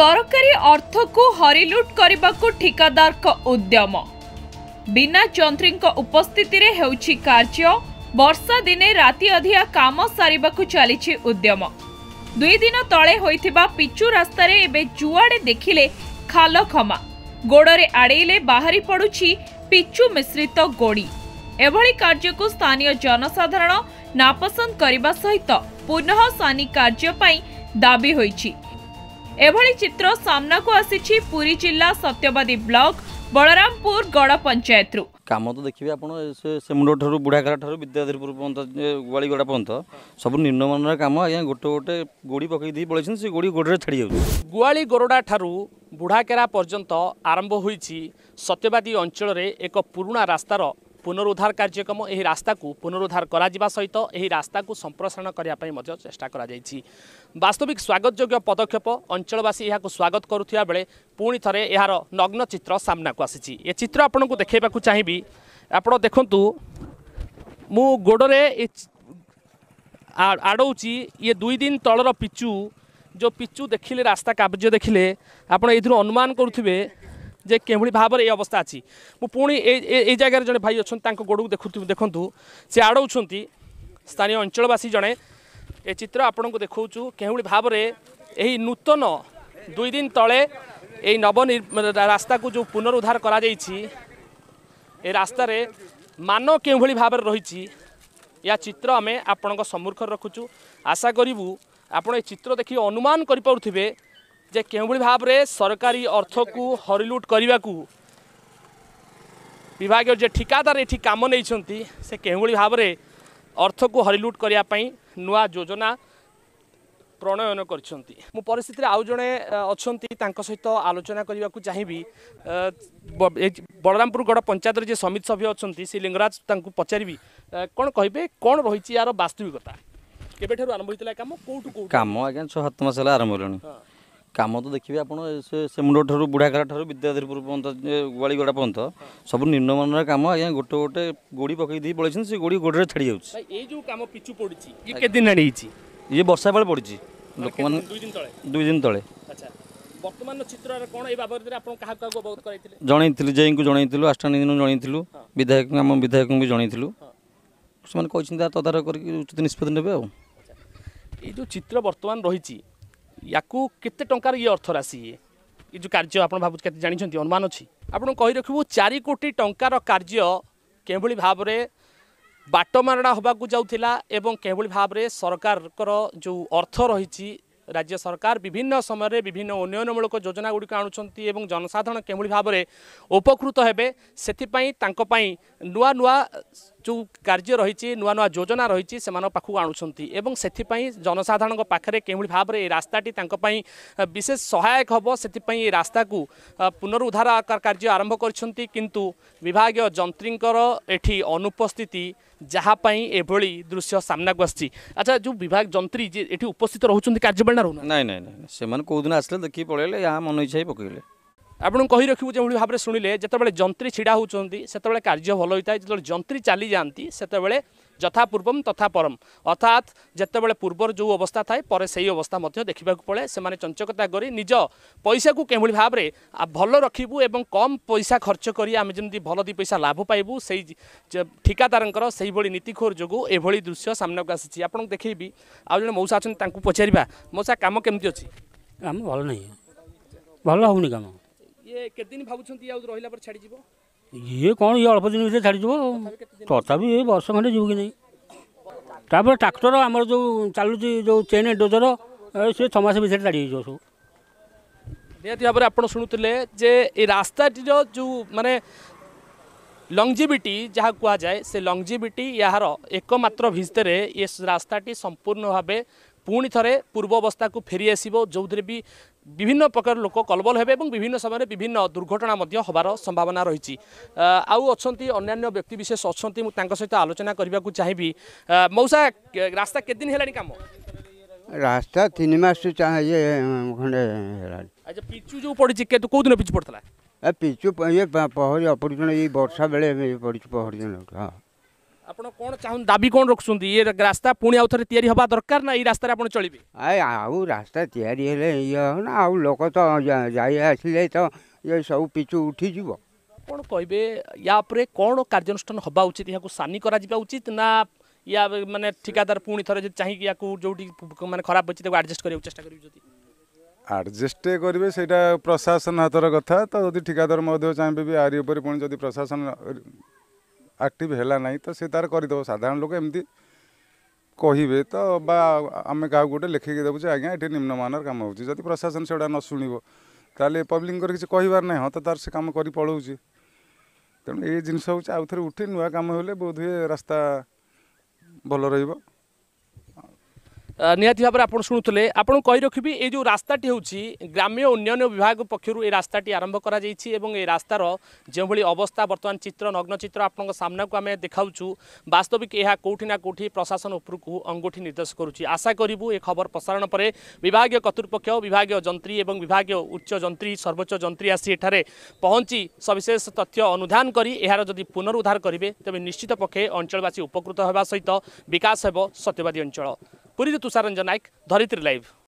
ସରକାରୀ ଅର୍ଥକୁ ହରିଲୁଟ୍ କରିବାକୁ ଠିକାଦାରଙ୍କ ଉଦ୍ୟମ ବିନା ଚନ୍ତ୍ରୀଙ୍କ ଉପସ୍ଥିତିରେ ହେଉଛି କାର୍ଯ୍ୟ ବର୍ଷା ଦିନେ ରାତି ଅଧିଆ କାମ ସାରିବାକୁ ଚାଲିଛି ଉଦ୍ୟମ ଦୁଇ ଦିନ ତଳେ ହୋଇଥିବା ପିଚୁ ରାସ୍ତାରେ ଏବେ ଯୁଆଡ଼େ ଦେଖିଲେ ଖାଲଖମା ଗୋଡ଼ରେ ଆଡ଼େଇଲେ ବାହାରି ପଡ଼ୁଛି ପିଚୁ ମିଶ୍ରିତ ଗୋଡ଼ି ଏଭଳି କାର୍ଯ୍ୟକୁ ସ୍ଥାନୀୟ ଜନସାଧାରଣ ନାପସନ୍ଦ କରିବା ସହିତ ପୁନଃ ସାନି କାର୍ଯ୍ୟ ପାଇଁ ଦାବି ହୋଇଛି ଏଭଳି ଚିତ୍ର ସାମ୍ନାକୁ ଆସିଛି ପୁରୀ ଜିଲ୍ଲା ସତ୍ୟବାଦୀ ବ୍ଲକ ବଳରାମପୁର ଗଡ ପଞ୍ଚାୟତରୁ କାମ ତ ଦେଖିବେ ଆପଣ ସେ ସେ ମୁଣ୍ଡ ଠାରୁ ବୁଢ଼ାଘର ଠାରୁ ବିଦ୍ୟାଧରପୁର ପର୍ଯ୍ୟନ୍ତ ଗୁଆଳିଗଡ଼ା ପର୍ଯ୍ୟନ୍ତ ସବୁ ନିମ୍ନମାନର କାମ ଆଜ୍ଞା ଗୋଟେ ଗୋଟେ ଗୋଡ଼ି ପକେଇ ଦେଇ ପଳେଇଛନ୍ତି ସେ ଗୋଡ଼ି ଗୋଡ଼ରେ ଛାଡ଼ିଯାଉଛି ଗୁଆଳି ଗରୁଡ଼ା ଠାରୁ ବୁଢ଼ାକେରା ପର୍ଯ୍ୟନ୍ତ ଆରମ୍ଭ ହୋଇଛି ସତ୍ୟବାଦୀ ଅଞ୍ଚଳରେ ଏକ ପୁରୁଣା ରାସ୍ତାର পুনরুদ্ধার কার্যক্রম এই রাস্তা পুনরুদ্ধার করা সহ এই রাস্তা সম্প্রসারণ করা চেষ্টা করা যাই বাস্তবিক স্বাগতযোগ্য পদক্ষেপ অঞ্চলবাসী এখন স্বাগত করুয়া বেড়ে পুঁ থে এর নগ্ন চিত্র সামনা আসিছি এ চিত্র আপনার দেখাইবা চাহিবি আপনার দেখুন মু গোড়ে এ আড়ৌছি ইয়ে দুই দিন তলর পিচু যে পিচু দেখিলে রাস্তা কাব্য দেখিলে আপনার এই অনুমান করুবে ଯେ କିଭଳି ଭାବରେ ଏ ଅବସ୍ଥା ଅଛି ମୁଁ ପୁଣି ଏଇ ଜାଗାରେ ଜଣେ ଭାଇ ଅଛନ୍ତି ତାଙ୍କ ଗୋଡ଼କୁ ଦେଖୁଥିବେ ଦେଖନ୍ତୁ ସେ ଆଡ଼ଉଛନ୍ତି ସ୍ଥାନୀୟ ଅଞ୍ଚଳବାସୀ ଜଣେ ଏ ଚିତ୍ର ଆପଣଙ୍କୁ ଦେଖାଉଛୁ କେଉଁଭଳି ଭାବରେ ଏହି ନୂତନ ଦୁଇ ଦିନ ତଳେ এই নবনি রাস্তাকে যে পুনরুদ্ধার করা যাইছি এই রাস্তার মান কেউভাবে ভাবে রয়েছে ইয়া চিত্র আমি আপনার সম্মুখে রাখুছু আশা করবু আপনার এই চিত্র দেখি অনুমান করে পুথিবে যে কেউভাবে ভাবে সরকারি অর্থকু হরিলুট করা বিভাগীয় যে ঠিকাদার এটি কাম নিয়েছেন সে কেউভাবে ভাবে অর্থকু হরিলুট করা নয় যোজনা প্রণয়ন করছেন মু পরিস্থিতি আউ জনে অনেক সহিত আলোচনা করা চাহিবি বলরামপুর গড় পঞ্চায়েতের যে সমিতি সভ্য অনেক শ্রী লিঙ্গরাজ তাঁকু পচারি কোণ কহবে কোণ রয়েছে এর বাস্তবিকতা কেবেঠার আরম্ভ হয়েছিল কাম কোটু কাম আজ্ঞা ছ সাত মাস হল আরম্ভ হল କାମ ତ ଦେଖିବେ ଆପଣ ସେ ସେମୁଣ୍ଡ ଠାରୁ ବୁଢ଼ାଖାରା ଠାରୁ ବିଦ୍ୟାଧରପୁର ପର୍ଯ୍ୟନ୍ତ ଗୁଆଳିଗଡ଼ା ପର୍ଯ୍ୟନ୍ତ ସବୁ ନିମ୍ନମାନର କାମ ଆଜ୍ଞା ଗୋଟେ ଗୋଟେ ଗୋଡ଼ି ପକେଇ ଦେଇ ପଳେଇଛନ୍ତି ସେ ଗୋଡ଼ି ଗୋଡ଼ରେ ଛାଡ଼ି ଯାଉଛି ଏଇ ଯେଉଁ କାମ ପିଛୁ ପଡ଼ିଛି ଇଏ କେତେ ଦିନ ହେଇଛି ଇଏ ବର୍ଷା ବେଳେ ପଡ଼ିଛି ଲୋକମାନେ ଦୁଇ ଦିନ ତଳେ ବର୍ତ୍ତମାନ ଚିତ୍ରରେ କ'ଣ ଏ ବାବଦରେ ଆପଣ କାହାକୁ କାହାକୁ ଅବଗତ କରାଇଥିଲେ ଜଣେଇଥିଲୁ ଜେଇଙ୍କୁ ଜଣେଇଥିଲୁ ଆଷ୍ଟାନିଙ୍କୁ ଜଣେଇଥିଲୁ ବିଧାୟକଙ୍କୁ ଆମ ବିଧାୟକଙ୍କୁ ବି ଜଣେଇଥିଲୁ ସେମାନେ କହିଛନ୍ତି ତଦାରଖ କରିକି ଉଚିତ ନିଷ୍ପତ୍ତି ନେବେ ଆଉ ଏଇ ଯେଉଁ ଚିତ୍ର ବର୍ତ୍ତମାନ ରହିଛି ୟାକୁ କେତେ ଟଙ୍କାର ଇଏ ଅର୍ଥରାଶି ଇଏ ଏ ଯେଉଁ କାର୍ଯ୍ୟ ଆପଣ ଭାବୁଛି କେତେ ଜାଣିଛନ୍ତି ଅନୁମାନ ଅଛି ଆପଣ କହି ରଖିବୁ ଚାରି କୋଟି ଟଙ୍କାର କାର୍ଯ୍ୟ କେଉଁଭଳି ଭାବରେ ବାଟମାରଣା ହେବାକୁ ଯାଉଥିଲା ଏବଂ କେଉଁଭଳି ଭାବରେ ସରକାରଙ୍କର ଯେଉଁ ଅର୍ଥ ରହିଛି ରାଜ୍ୟ ସରକାର ବିଭିନ୍ନ ସମୟରେ ବିଭିନ୍ନ ଉନ୍ନୟନମୂଳକ ଯୋଜନା ଗୁଡ଼ିକ ଆଣୁଛନ୍ତି ଏବଂ ଜନସାଧାରଣ କେଉଁଭଳି ଭାବରେ ଉପକୃତ ହେବେ ସେଥିପାଇଁ ତାଙ୍କ ପାଇଁ ନୂଆ ନୂଆ ଯେଉଁ କାର୍ଯ୍ୟ ରହିଛି ନୂଆ ନୂଆ ଯୋଜନା ରହିଛି ସେମାନଙ୍କ ପାଖକୁ ଆଣୁଛନ୍ତି ଏବଂ ସେଥିପାଇଁ ଜନସାଧାରଣଙ୍କ ପାଖରେ କେଉଁଭଳି ଭାବରେ ଏ ରାସ୍ତାଟି ତାଙ୍କ ପାଇଁ ବିଶେଷ ସହାୟକ ହେବ ସେଥିପାଇଁ ଏ ରାସ୍ତାକୁ ପୁନରୁଦ୍ଧାର କାର୍ଯ୍ୟ ଆରମ୍ଭ କରିଛନ୍ତି କିନ୍ତୁ ବିଭାଗୀୟ ଯନ୍ତ୍ରୀଙ୍କର ଏଠି ଅନୁପସ୍ଥିତି ଯାହାପାଇଁ ଏଭଳି ଦୃଶ୍ୟ ସାମ୍ନାକୁ ଆସିଛି ଆଚ୍ଛା ଯେଉଁ ବିଭାଗ ଯନ୍ତ୍ରୀ ଯେ ଏଠି ଉପସ୍ଥିତ ରହୁଛନ୍ତି କାର୍ଯ୍ୟପାଳୀନା ରହୁନା ନାଇଁ ନାଇଁ ନାଇଁ ସେମାନେ କେଉଁଦିନ ଆସିଲେ ଦେଖିକି ପଳେଇଲେ ଏହା ମନ ଇଚ୍ଛା ହିଁ ପକେଇଲେ আপনার কই রাখবু যেভাবে ভাবে শুনলে যেতবে যন্ত্রী ছিড়া হচ্ছেন সেতবে কার্য ভাল হয়ে থাকে যেত যন্ত্রী চালি যাতে সেতবে যথা পূর্বম তথা পরম অর্থাৎ যেতবে পূর্বর যে অবস্থা থাকে পরে সেই অবস্থা দেখা পড়ে সে চঞ্চকতা করে নিজ পয়সা কু কেভাবে ভাবে ভালো রাখবু এবং কম পয়সা খরচ করে আমি যেমন ভাল দুই পয়সা লাভ পাইবু সেই ঠিকাদারঙ্কর সেইভাবে নীতিখোর যোগ এভাবে দৃশ্য সামনাকু আসিছি আপনার দেখেবি আজে মৌসা আছেন তাঁকু পচারা মৌসা কাম কেমি অছি ভালো ভাল নাই ভাল হবনি কাম ଇଏ କେତେ ଦିନ ଭାବୁଛନ୍ତି ଆଉ ରହିଲା ପରେ ଛାଡ଼ିଯିବ ଇଏ କ'ଣ ଇଏ ଅଳ୍ପ ଦିନ ଭିତରେ ଛାଡ଼ିଯିବ ତଥାପି ଏ ବର୍ଷ ଖଣ୍ଡେ ଯିବୁ କି ନାହିଁ ତାପରେ ଟ୍ରାକ୍ଟର ଆମର ଯେଉଁ ଚାଲୁଛି ଯେଉଁ ଚେନ୍ ଡୋଜର ସେ ଛଅ ମାସ ଭିତରେ ଛାଡ଼ି ହେଇଯିବ ସବୁ ନିହାତି ଭାବରେ ଆପଣ ଶୁଣୁଥିଲେ ଯେ ଏ ରାସ୍ତାଟିର ଯେଉଁ ମାନେ লংজিভিটি যা কুযায় সে লংজিভিটি ইয়ার একমাত্র ভিতরে এ রাস্তাটি সম্পূর্ণ ভাবে पो थोर पूर्व अवस्थाको फेरी आसब जो विभिन्न प्रकार लोक कलबल हे विभिन्न समयमा विभिन्न दुर्घटना सम्भावना रहेछ आउँछ अन्य व्यक्तिविशेष अनि म सहित आलोचना चाहिँ मौसा रास्ता के रास्ता पिचू जो पढिसन पिचु पडिला पिचु पहरि वर्षा बेला ଆପଣ କ'ଣ ଚାହୁଁ ଦାବି କ'ଣ ରଖୁଛନ୍ତି ଏ ରାସ୍ତା ପୁଣି ଆଉ ଥରେ ତିଆରି ହେବା ଦରକାର ନା ଏଇ ରାସ୍ତାରେ ଆପଣ ଚଳିବେ ଆଉ ରାସ୍ତା ତିଆରି ହେଲେ ଇଏ ନା ଆଉ ଲୋକ ତ ଯାଇ ଆସିଲେ ତ ଇଏ ସବୁ ପିଚୁ ଉଠିଯିବ ଆପଣ କହିବେ ୟା ଉପରେ କ'ଣ କାର୍ଯ୍ୟାନୁଷ୍ଠାନ ହେବା ଉଚିତ ଏହାକୁ ସାନି କରାଯିବା ଉଚିତ ନା ୟା ମାନେ ଠିକାଦାର ପୁଣି ଥରେ ଯଦି ଚାହିଁକି ୟାକୁ ଯେଉଁଠି ମାନେ ଖରାପ ଅଛି ତାକୁ ଆଡ଼ଜଷ୍ଟ କରିବାକୁ ଚେଷ୍ଟା କରିବି ଯଦି ଆଡ଼ଜଷ୍ଟ କରିବେ ସେଇଟା ପ୍ରଶାସନ ହାତର କଥା ତ ଯଦି ଠିକାଦାର ମହୋଦୟ ଚାହିଁବେ ବି ଆରି ଉପରେ ପୁଣି ଯଦି ପ୍ରଶାସନ ଆକ୍ଟିଭ୍ ହେଲା ନାହିଁ ତ ସେ ତା'ର କରିଦେବ ସାଧାରଣ ଲୋକ ଏମିତି କହିବେ ତ ବା ଆମେ କାହାକୁ ଗୋଟେ ଲେଖିକି ଦେବୁ ଯେ ଆଜ୍ଞା ଏଠି ନିମ୍ନମାନର କାମ ହେଉଛି ଯଦି ପ୍ରଶାସନ ସେଗୁଡ଼ା ନ ଶୁଣିବ ତାହେଲେ ପବ୍ଲିକଙ୍କର କିଛି କହିବାର ନାହିଁ ହଁ ତ ତା'ର ସେ କାମ କରି ପଳାଉଛି ତେଣୁ ଏ ଜିନିଷ ହେଉଛି ଆଉ ଥରେ ଉଠି ନୂଆ କାମ ହେଲେ ବୋଧହୁଏ ରାସ୍ତା ଭଲ ରହିବ ନିହାତି ଭାବରେ ଆପଣ ଶୁଣୁଥିଲେ ଆପଣଙ୍କୁ କହି ରଖିବି ଏଇ ଯେଉଁ ରାସ୍ତାଟି ହେଉଛି ଗ୍ରାମ୍ୟ ଉନ୍ନୟନ ବିଭାଗ ପକ୍ଷରୁ ଏଇ ରାସ୍ତାଟି ଆରମ୍ଭ କରାଯାଇଛି ଏବଂ ଏ ରାସ୍ତାର ଯେଉଁଭଳି ଅବସ୍ଥା ବର୍ତ୍ତମାନ ଚିତ୍ର ନଗ୍ନ ଚିତ୍ର ଆପଣଙ୍କ ସାମ୍ନାକୁ ଆମେ ଦେଖାଉଛୁ ବାସ୍ତବିକ ଏହା କେଉଁଠି ନା କେଉଁଠି ପ୍ରଶାସନ ଉପରକୁ ଅଙ୍ଗୁଠି ନିର୍ଦ୍ଦେଶ କରୁଛି ଆଶା କରିବୁ ଏ ଖବର ପ୍ରସାରଣ ପରେ ବିଭାଗୀୟ କର୍ତ୍ତୃପକ୍ଷ ବିଭାଗୀୟ ଯନ୍ତ୍ରୀ ଏବଂ ବିଭାଗୀୟ ଉଚ୍ଚ ଯନ୍ତ୍ରୀ ସର୍ବୋଚ୍ଚ ଯନ୍ତ୍ରୀ ଆସି ଏଠାରେ ପହଞ୍ଚି ସବିଶେଷ ତଥ୍ୟ ଅନୁଧ୍ୟାନ କରି ଏହାର ଯଦି ପୁନରୁଦ୍ଧାର କରିବେ ତେବେ ନିଶ୍ଚିତ ପକ୍ଷେ ଅଞ୍ଚଳବାସୀ ଉପକୃତ ହେବା ସହିତ ବିକାଶ ହେବ ସତ୍ୟବାଦୀ ଅଞ୍ଚଳ पुरी तुषारंजन नायक धरित्री लाइव.